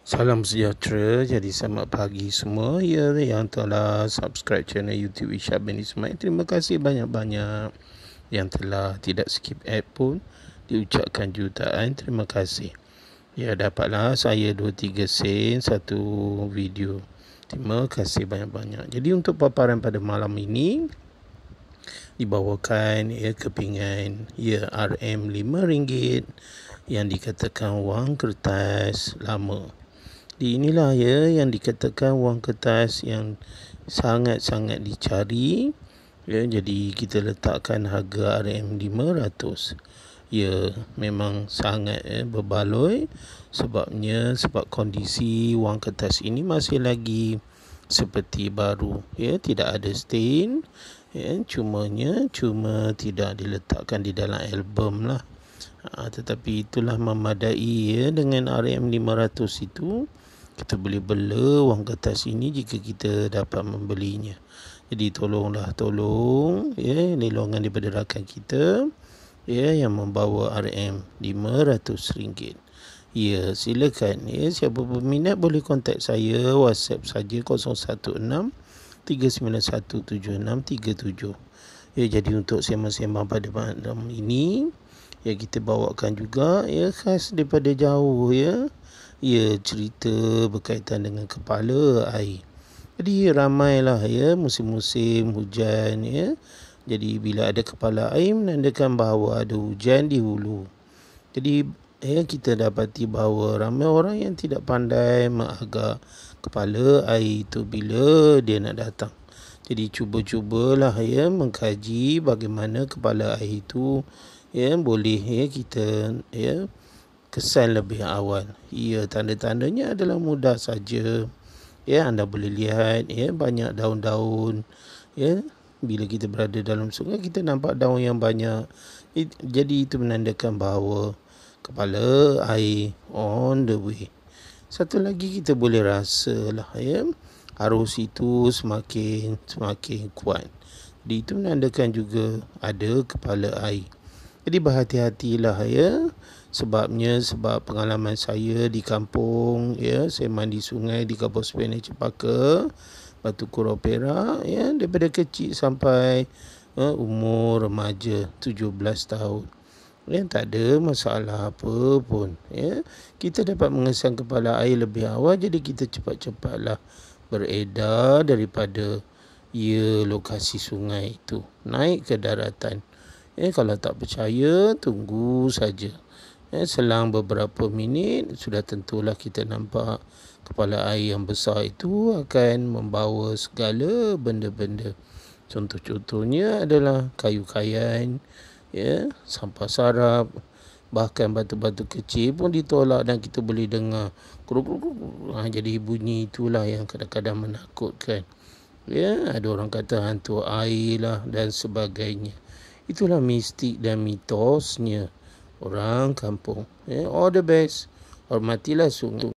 Salam sejahtera, jadi selamat pagi semua ya, yang telah subscribe channel YouTube Isyab bin Ismail. Terima kasih banyak-banyak yang telah tidak skip ad pun diucapkan jutaan. Terima kasih. Ya dapatlah saya 2-3 sen satu video. Terima kasih banyak-banyak. Jadi untuk paparan pada malam ini dibawakan ya kepingan ya RM5 yang dikatakan wang kertas lama. Jadi inilah ya yang dikatakan wang kertas yang sangat-sangat dicari. Ya, jadi kita letakkan harga RM500. Ya, memang sangat eh, berbaloi sebabnya sebab kondisi wang kertas ini masih lagi seperti baru. Ya, tidak ada stain. Ya, cuma nya cuma tidak diletakkan di dalam album lah. Ha, tetapi itulah memadai ya dengan RM500 itu kita boleh bela wang kertas ini jika kita dapat membelinya. Jadi tolonglah tolong ya nilongan daripada rakan kita ya yang membawa RM500. Ya, silakan ya siapa berminat boleh kontak saya WhatsApp saja 016 3917637. 37. Ya jadi untuk sembang-sembang pada malam ini ya kita bawakan juga ya khas daripada jauh ya ia cerita berkaitan dengan kepala air. Jadi ramailah ya musim-musim hujan ya. Jadi bila ada kepala air menandakan bahawa ada hujan di hulu. Jadi ya kita dapati bahawa ramai orang yang tidak pandai mengagak kepala air itu bila dia nak datang. Jadi cuba-cubalah ya mengkaji bagaimana kepala air itu ya boleh ya kita ya kesan lebih awal. Ia ya, tanda-tandanya adalah mudah saja. Ya, anda boleh lihat ya banyak daun-daun ya bila kita berada dalam sungai kita nampak daun yang banyak. Jadi itu menandakan bahawa kepala air on the way. Satu lagi kita boleh rasa lah ya arus itu semakin semakin kuat. Di itu menandakan juga ada kepala air. Jadi berhati-hatilah ya. Sebabnya sebab pengalaman saya di kampung ya, saya mandi sungai di Kampung Spanish Cepaka, Batu Kuro Perak ya, daripada kecil sampai ya, umur remaja 17 tahun. Ya, tak ada masalah apa pun ya. Kita dapat mengesan kepala air lebih awal jadi kita cepat-cepatlah beredar daripada ya lokasi sungai itu naik ke daratan Eh, kalau tak percaya, tunggu saja. Eh, selang beberapa minit, sudah tentulah kita nampak kepala air yang besar itu akan membawa segala benda-benda. Contoh-contohnya adalah kayu-kayan, ya, sampah sarap, bahkan batu-batu kecil pun ditolak dan kita boleh dengar kruk-kruk-kruk. Ha, jadi bunyi itulah yang kadang-kadang menakutkan. Ya, ada orang kata hantu air lah dan sebagainya. Itulah mistik dan mitosnya orang kampung. Eh, all the best. Hormatilah sungguh.